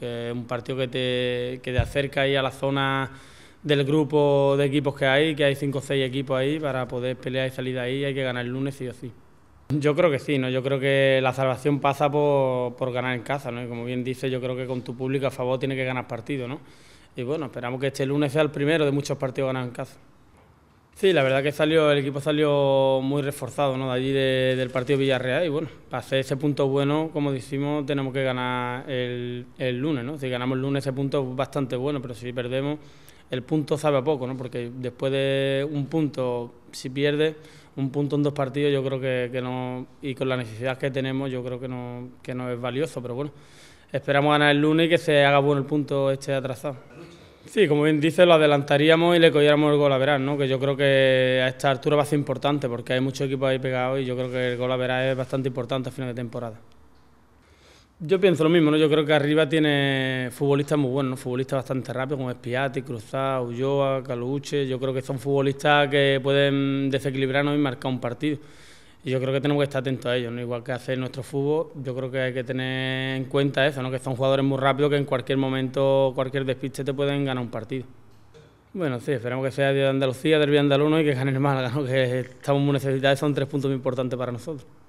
que es un partido que te, que acerca ahí a la zona del grupo de equipos que hay, que hay 5 o 6 equipos ahí, para poder pelear y salir de ahí hay que ganar el lunes sí o sí. Yo creo que sí, ¿no? yo creo que la salvación pasa por, ganar en casa, ¿no? como bien dice, yo creo que con tu público a favor tiene que ganar partido. ¿no? Y bueno, esperamos que este lunes sea el primero de muchos partidos ganados en casa. Sí, la verdad que salió, el equipo salió muy reforzado ¿no? de allí del partido Villarreal y bueno, para hacer ese punto bueno, como decimos, tenemos que ganar el, lunes, ¿no? Si ganamos el lunes ese punto es bastante bueno, pero si perdemos el punto sabe a poco, ¿no? Porque después de un punto, si pierde un punto en dos partidos, yo creo que, que no, y con la necesidad que tenemos, yo creo que no, que no es valioso, pero bueno, esperamos ganar el lunes y que se haga bueno el punto este atrasado. Sí, como bien dice, lo adelantaríamos y le cogiéramos el gol a Verán, que yo creo que a esta altura va a ser importante porque hay muchos equipos ahí pegados y yo creo que el gol a Verán es bastante importante a final de temporada. Yo pienso lo mismo, Yo creo que arriba tiene futbolistas muy buenos, futbolistas bastante rápidos, como Espiati, Cruzá, Ulloa, Caluche. Yo creo que son futbolistas que pueden desequilibrarnos y marcar un partido. Y yo creo que tenemos que estar atentos a ellos, ¿no? igual que hace nuestro fútbol, yo creo que hay que tener en cuenta eso, ¿no? que son jugadores muy rápidos que en cualquier momento, cualquier despiste te pueden ganar un partido. Bueno, sí, esperemos que sea de Andalucía, del andaluno y que gane el Málaga, ¿no? que estamos muy necesitados, son tres puntos muy importantes para nosotros.